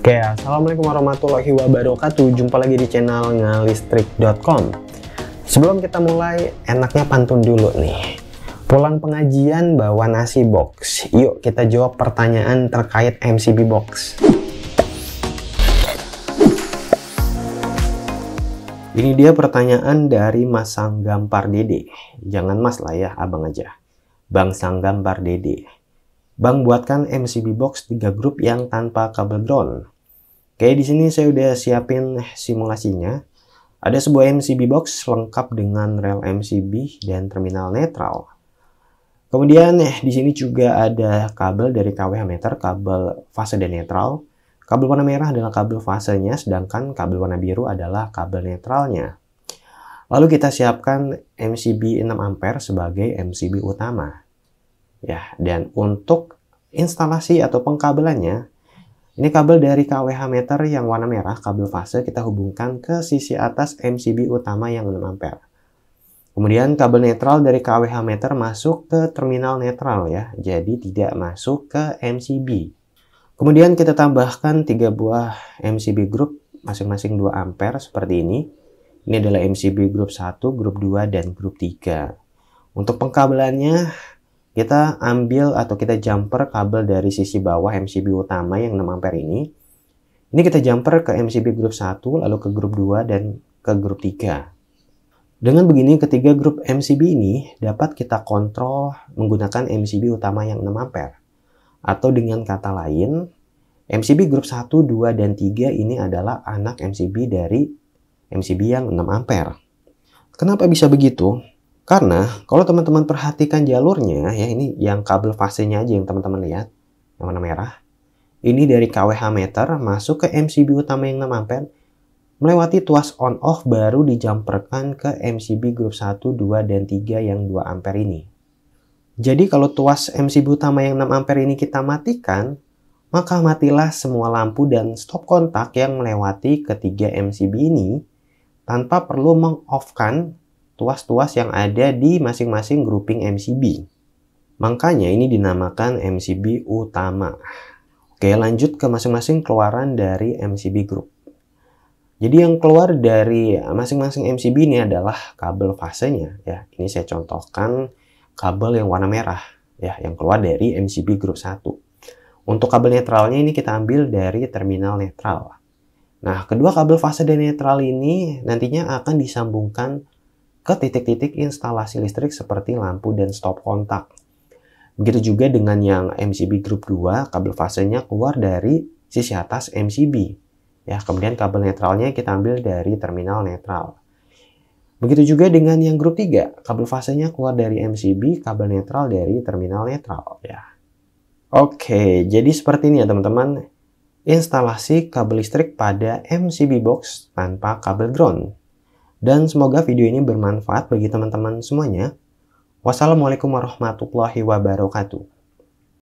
Oke, Assalamualaikum warahmatullahi wabarakatuh. Jumpa lagi di channel ngalistrik.com. Sebelum kita mulai, enaknya pantun dulu nih. Pulang pengajian bawa nasi box. Yuk kita jawab pertanyaan terkait MCB box. Ini dia pertanyaan dari Mas Sanggampar Dede. Jangan Mas lah ya, abang aja. Bang Sanggampar Dede. Bang buatkan MCB box 3 grup yang tanpa kabel ground. Oke, di sini saya udah siapin simulasinya. Ada sebuah MCB box lengkap dengan rel MCB dan terminal netral. Kemudian eh, di sini juga ada kabel dari KWH meter, kabel fase dan netral. Kabel warna merah adalah kabel fasenya, sedangkan kabel warna biru adalah kabel netralnya. Lalu kita siapkan MCB 6 ampere sebagai MCB utama. Ya, dan untuk instalasi atau pengkabelannya, ini kabel dari KWH meter yang warna merah, kabel fase kita hubungkan ke sisi atas MCB utama yang 6 ampere. Kemudian kabel netral dari KWH meter masuk ke terminal netral ya, jadi tidak masuk ke MCB. Kemudian kita tambahkan 3 buah MCB grup masing-masing 2 ampere seperti ini. Ini adalah MCB grup 1, grup 2, dan grup 3. Untuk pengkabelannya kita ambil atau kita jumper kabel dari sisi bawah MCB utama yang 6 ampere ini. Ini kita jumper ke MCB grup 1, lalu ke grup 2, dan ke grup 3. Dengan begini, ketiga grup MCB ini dapat kita kontrol menggunakan MCB utama yang 6 ampere. Atau dengan kata lain, MCB grup 1, 2, dan 3 ini adalah anak MCB dari MCB yang 6 ampere. Kenapa bisa begitu? Karena kalau teman-teman perhatikan jalurnya, ya ini yang kabel fasenya aja yang teman-teman lihat, yang warna merah. Ini dari KWH meter masuk ke MCB utama yang 6 ampere, melewati tuas on off baru dijamperkan ke MCB grup 1, 2, dan 3 yang 2 ampere ini. Jadi kalau tuas MCB utama yang 6 ampere ini kita matikan, maka matilah semua lampu dan stop kontak yang melewati ketiga MCB ini tanpa perlu meng meng-off-kan tuas-tuas yang ada di masing-masing grouping MCB. Makanya ini dinamakan MCB utama. Oke, lanjut ke masing-masing keluaran dari MCB group. Jadi yang keluar dari masing-masing MCB ini adalah kabel fasenya ya. Ini saya contohkan kabel yang warna merah ya yang keluar dari MCB group 1. Untuk kabel netralnya ini kita ambil dari terminal netral. Nah, kedua kabel fase dan netral ini nantinya akan disambungkan ke titik-titik instalasi listrik seperti lampu dan stop kontak. Begitu juga dengan yang MCB Group 2, kabel fasenya keluar dari sisi atas MCB. Ya, kemudian kabel netralnya kita ambil dari terminal netral. Begitu juga dengan yang grup 3, kabel fasenya keluar dari MCB, kabel netral dari terminal netral ya. Oke, jadi seperti ini ya teman-teman. Instalasi kabel listrik pada MCB box tanpa kabel ground. Dan semoga video ini bermanfaat bagi teman-teman semuanya. Wassalamualaikum warahmatullahi wabarakatuh.